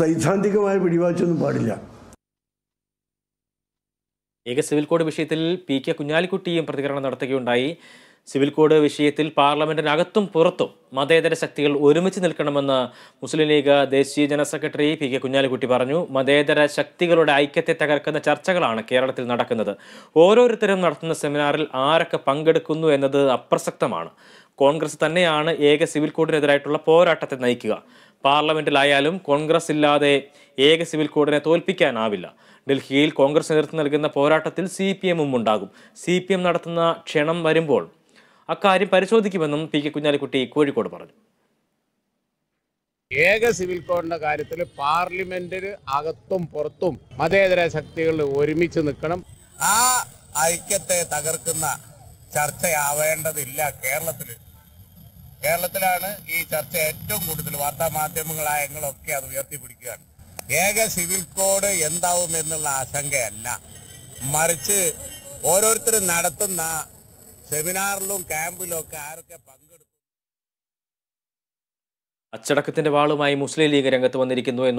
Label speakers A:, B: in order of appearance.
A: സൈദ്ധാന്തികമായ പിടിവാച്ചൊന്നും പാടില്ല
B: ഏക സിവിൽ കോഡ് വിഷയത്തിൽ പി കെ കുഞ്ഞാലിക്കുട്ടിയും പ്രതികരണം നടത്തുകയുണ്ടായി സിവിൽ കോഡ് വിഷയത്തിൽ പാർലമെന്റിനകത്തും പുറത്തും മതേതര ശക്തികൾ ഒരുമിച്ച് നിൽക്കണമെന്ന് മുസ്ലിം ലീഗ് ദേശീയ general secretary P K Kunhalikutty പറഞ്ഞു മതേതര ശക്തികളുടെ ഐക്യത്തെ തകർക്കുന്ന ചർച്ചകളാണ് കേരളത്തിൽ നടക്കുന്നത് ഓരോരുത്തരും നടത്തുന്ന സെമിനാറിൽ ആരൊക്കെ പങ്കെടുക്കുന്നു എന്നത് അപ്രസക്തമാണ് കോൺഗ്രസ് തന്നെയാണ് ഏക സിവിൽ കോഡിനെതിരായിട്ടുള്ള പോരാട്ടത്തെ നയിക്കുക പാർലമെന്റിലായാലും കോൺഗ്രസ് ഇല്ലാതെ ഏക സിവിൽ കോഡിനെ തോൽപ്പിക്കാനാവില്ല ഡൽഹിയിൽ കോൺഗ്രസ് നേതൃത്വം നൽകുന്ന പോരാട്ടത്തിൽ സി പി എമ്മും ഉണ്ടാകും സി പി എം നടത്തുന്ന ക്ഷണം വരുമ്പോൾ അക്കാര്യം പരിശോധിക്കുമെന്നും പി കെ കുഞ്ഞാലിക്കുട്ടി കോഴിക്കോട് പറഞ്ഞു
A: ഏക സിവിൽ കോഡിന്റെ കാര്യത്തിൽ പാർലമെന്റിന് അകത്തും പുറത്തും മതേതര ശക്തികൾ ഒരുമിച്ച് നിൽക്കണം ആ ഐക്യത്തെ തകർക്കുന്ന ചർച്ചയാവേണ്ടതില്ല കേരളത്തിൽ കേരളത്തിലാണ് ഈ ചർച്ച ഏറ്റവും കൂടുതൽ വാർത്താ മാധ്യമങ്ങളായങ്ങളൊക്കെ അത് ഉയർത്തിപ്പിടിക്കുകയാണ് ഏക സിവിൽ കോഡ് എന്താവും എന്നുള്ള ആശങ്കയല്ല മറിച്ച് ഓരോരുത്തരും നടത്തുന്ന സെമിനാറിലും ക്യാമ്പിലും ഒക്കെ ആരൊക്കെ പങ്കെടുക്കും
B: അച്ചടക്കത്തിന്റെ വാളുമായി മുസ്ലിം ലീഗ് രംഗത്ത് വന്നിരിക്കുന്നു